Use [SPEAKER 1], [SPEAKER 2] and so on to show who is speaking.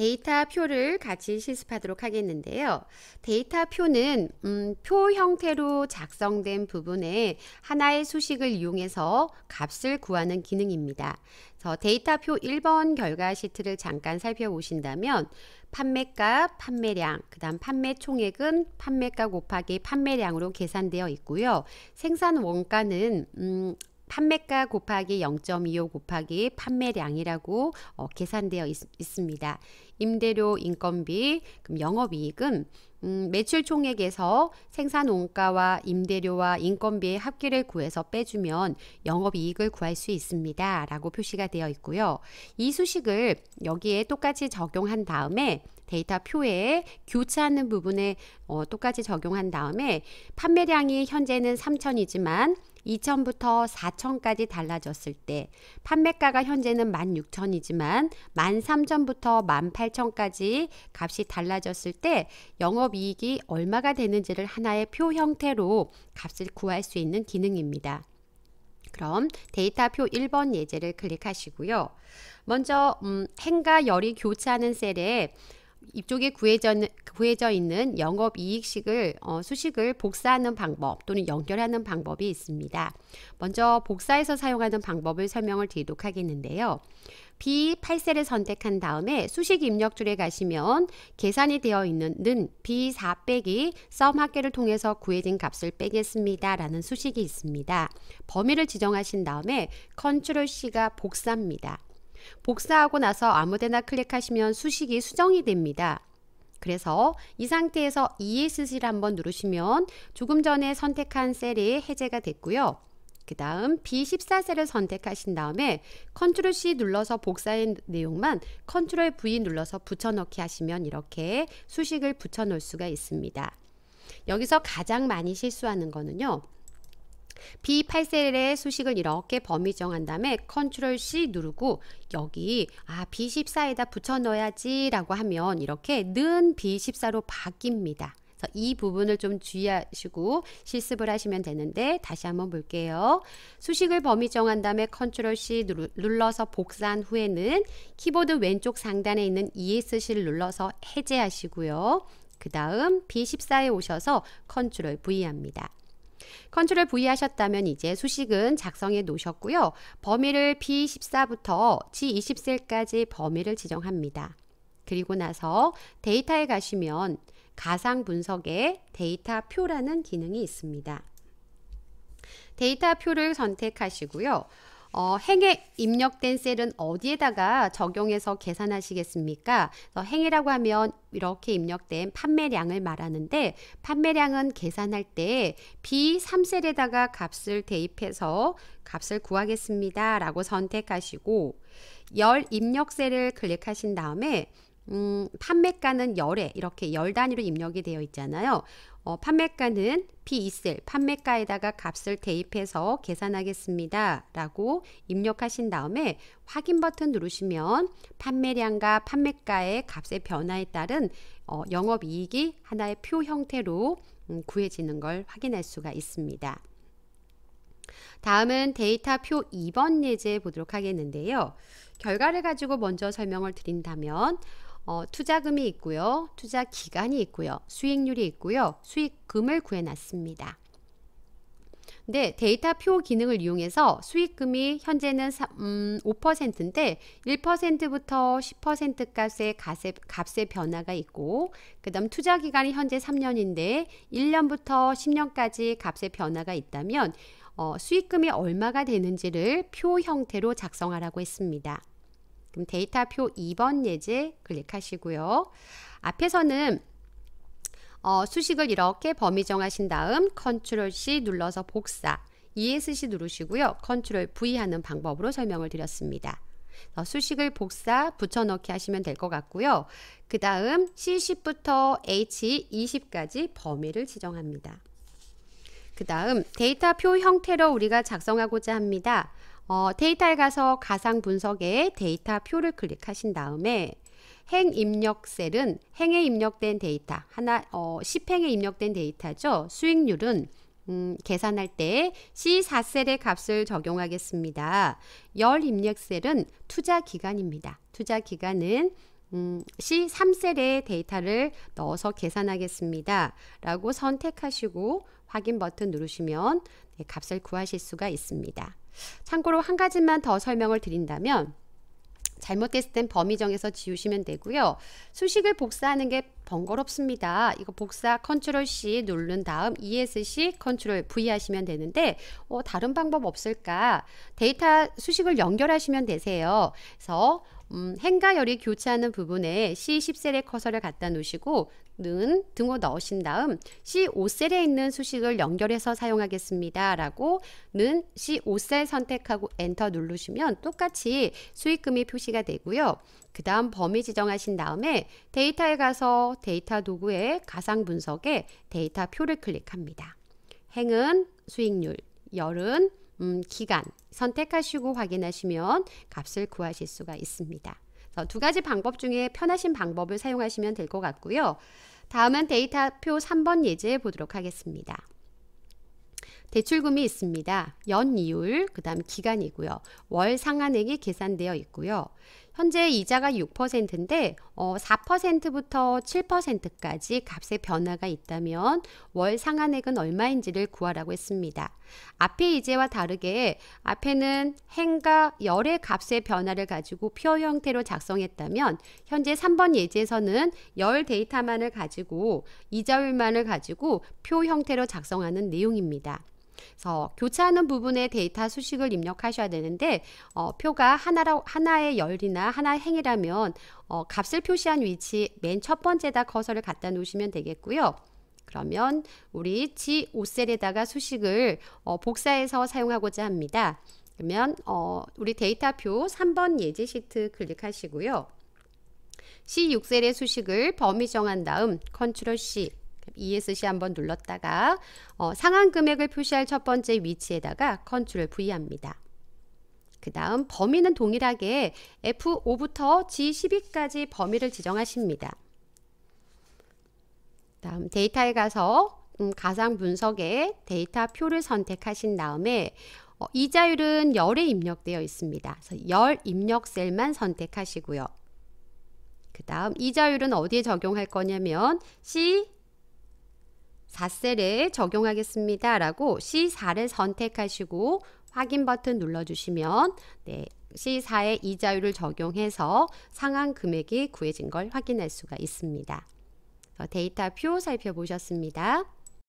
[SPEAKER 1] 데이터 표를 같이 실습하도록 하겠는데요. 데이터 표는 음, 표 형태로 작성된 부분에 하나의 수식을 이용해서 값을 구하는 기능입니다. 그래서 데이터 표 1번 결과 시트를 잠깐 살펴보신다면 판매가, 판매량, 그 다음 판매 총액은 판매가 곱하기 판매량으로 계산되어 있고요. 생산 원가는 음, 판매가 곱하기 0.25 곱하기 판매량이라고 어, 계산되어 있, 습니다 임대료, 인건비, 그럼 영업이익은 음, 매출 총액에서 생산 원가와 임대료와 인건비의 합계를 구해서 빼주면 영업이익을 구할 수 있습니다. 라고 표시가 되어 있고요. 이 수식을 여기에 똑같이 적용한 다음에 데이터 표에 교차하는 부분에 어, 똑같이 적용한 다음에 판매량이 현재는 3천이지만 2 0 0 0부터4 0 0 0까지 달라졌을 때 판매가가 현재는 16,000이지만 13,000부터 18,000까지 값이 달라졌을 때 영업이익이 얼마가 되는지를 하나의 표 형태로 값을 구할 수 있는 기능입니다. 그럼 데이터표 1번 예제를 클릭하시고요. 먼저 음, 행과 열이 교차하는 셀에 이쪽에 구해져, 구해져 있는 영업이익식을 어, 수식을 복사하는 방법 또는 연결하는 방법이 있습니다. 먼저 복사해서 사용하는 방법을 설명을 드리도록 하겠는데요. B8셀을 선택한 다음에 수식 입력줄에 가시면 계산이 되어 있는 B4 빼기 썸 합계를 통해서 구해진 값을 빼겠습니다. 라는 수식이 있습니다. 범위를 지정하신 다음에 컨트롤 C가 복사입니다. 복사하고 나서 아무데나 클릭하시면 수식이 수정이 됩니다. 그래서 이 상태에서 ESC를 한번 누르시면 조금 전에 선택한 셀이 해제가 됐고요. 그 다음 B14셀을 선택하신 다음에 컨트롤 C 눌러서 복사한 내용만 컨트롤 V 눌러서 붙여넣기 하시면 이렇게 수식을 붙여넣을 수가 있습니다. 여기서 가장 많이 실수하는 거는요. B8셀의 수식을 이렇게 범위 정한 다음에 컨트롤 C 누르고 여기 아 B14에다 붙여 넣어야지 라고 하면 이렇게 는 B14로 바뀝니다. 이 부분을 좀 주의하시고 실습을 하시면 되는데 다시 한번 볼게요. 수식을 범위 정한 다음에 컨트롤 C 눌러서 복사한 후에는 키보드 왼쪽 상단에 있는 ESC를 눌러서 해제하시고요. 그 다음 B14에 오셔서 컨트롤 V 합니다. 컨트롤 V 하셨다면 이제 수식은 작성해 놓으셨고요. 범위를 B14부터 G20셀까지 범위를 지정합니다. 그리고 나서 데이터에 가시면 가상 분석에 데이터 표라는 기능이 있습니다. 데이터 표를 선택하시고요. 어, 행에 입력된 셀은 어디에다가 적용해서 계산하시겠습니까? 행이라고 하면 이렇게 입력된 판매량을 말하는데 판매량은 계산할 때 B3셀에다가 값을 대입해서 값을 구하겠습니다. 라고 선택하시고 열 입력셀을 클릭하신 다음에 음, 판매가는 열에 이렇게 열 단위로 입력이 되어 있잖아요. 어, 판매가는 P2셀 판매가에다가 값을 대입해서 계산하겠습니다. 라고 입력하신 다음에 확인 버튼 누르시면 판매량과 판매가의 값의 변화에 따른 어, 영업이익이 하나의 표 형태로 음, 구해지는 걸 확인할 수가 있습니다. 다음은 데이터 표 2번 예제 보도록 하겠는데요. 결과를 가지고 먼저 설명을 드린다면 어, 투자금이 있고요. 투자 기간이 있고요. 수익률이 있고요. 수익금을 구해놨습니다. 근데 데이터 표 기능을 이용해서 수익금이 현재는 5%인데 1%부터 1 0 값의, 값의 변화가 있고 그 다음 투자 기간이 현재 3년인데 1년부터 10년까지 값의 변화가 있다면 어, 수익금이 얼마가 되는지를 표 형태로 작성하라고 했습니다. 그럼 데이터표 2번 예제 클릭하시고요. 앞에서는 어, 수식을 이렇게 범위 정하신 다음 컨트롤 C 눌러서 복사, ESC 누르시고요. 컨트롤 V 하는 방법으로 설명을 드렸습니다. 수식을 복사, 붙여넣기 하시면 될 것 같고요. 그 다음 c 1부터 H20까지 e 범위를 지정합니다. 그 다음 데이터표 형태로 우리가 작성하고자 합니다. 어, 데이터에 가서 가상 분석에 데이터 표를 클릭하신 다음에 행 입력 셀은 행에 입력된 데이터 하나 어, 10행에 입력된 데이터죠. 수익률은 음, 계산할 때 C4셀의 값을 적용하겠습니다. 열 입력 셀은 투자 기간입니다. 투자 기간은 음, C3셀의 데이터를 넣어서 계산하겠습니다. 라고 선택하시고 확인 버튼 누르시면 값을 구하실 수가 있습니다. 참고로 한 가지만 더 설명을 드린다면 잘못됐을 땐 범위 정해서 지우시면 되고요. 수식을 복사하는 게 번거롭습니다. 이거 복사 컨트롤 C 누른 다음 ESC 컨트롤 V 하시면 되는데 어, 다른 방법 없을까? 데이터 수식을 연결하시면 되세요. 그래서 음, 행가열이 교차하는 부분에 C10셀의 커서를 갖다 놓으시고 는 등호 넣으신 다음 C5셀에 있는 수식을 연결해서 사용하겠습니다. 라고 는 C5셀 선택하고 엔터 누르시면 똑같이 수익금이 표시가 되고요. 그 다음 범위 지정하신 다음에 데이터에 가서 데이터 도구의 가상 분석에 데이터 표를 클릭합니다. 행은 수익률, 열은 음, 기간 선택하시고 확인하시면 값을 구하실 수가 있습니다. 두 가지 방법 중에 편하신 방법을 사용하시면 될 것 같고요. 다음은 데이터표 3번 예제 보도록 하겠습니다. 대출금이 있습니다. 연 이율, 그 다음 기간이고요. 월 상한액이 계산되어 있고요. 현재 이자가 6%인데 어, 4%부터 7%까지 값의 변화가 있다면 월 상한액은 얼마인지를 구하라고 했습니다. 앞에 이제와 다르게 앞에는 행과 열의 값의 변화를 가지고 표 형태로 작성했다면 현재 3번 예제에서는 열 데이터만을 가지고 이자율만을 가지고 표 형태로 작성하는 내용입니다. 그래서 교차하는 부분에 데이터 수식을 입력하셔야 되는데 어, 표가 하나라, 하나의 열이나 하나의 행이라면 어, 값을 표시한 위치 맨 첫 번째다 커서를 갖다 놓으시면 되겠고요. 그러면 우리 G5셀에다가 수식을 어, 복사해서 사용하고자 합니다. 그러면 어, 우리 데이터표 3번 예제 시트 클릭하시고요. C6셀의 수식을 범위 정한 다음 컨트롤 C ESC 한번 눌렀다가 어, 상한 금액을 표시할 첫 번째 위치에다가 컨트롤 V 합니다. 그 다음 범위는 동일하게 F5부터 G12까지 범위를 지정하십니다. 다음 데이터에 가서 음, 가상 분석에 데이터 표를 선택하신 다음에 어, 이자율은 열에 입력되어 있습니다. 그래서 열 입력 셀만 선택하시고요. 그 다음 이자율은 어디에 적용할 거냐면 C, 4셀에 적용하겠습니다. 라고 C4를 선택하시고 확인 버튼 눌러주시면 네, C4의 이자율을 적용해서 상한 금액이 구해진 걸 확인할 수가 있습니다. 데이터 표 살펴보셨습니다.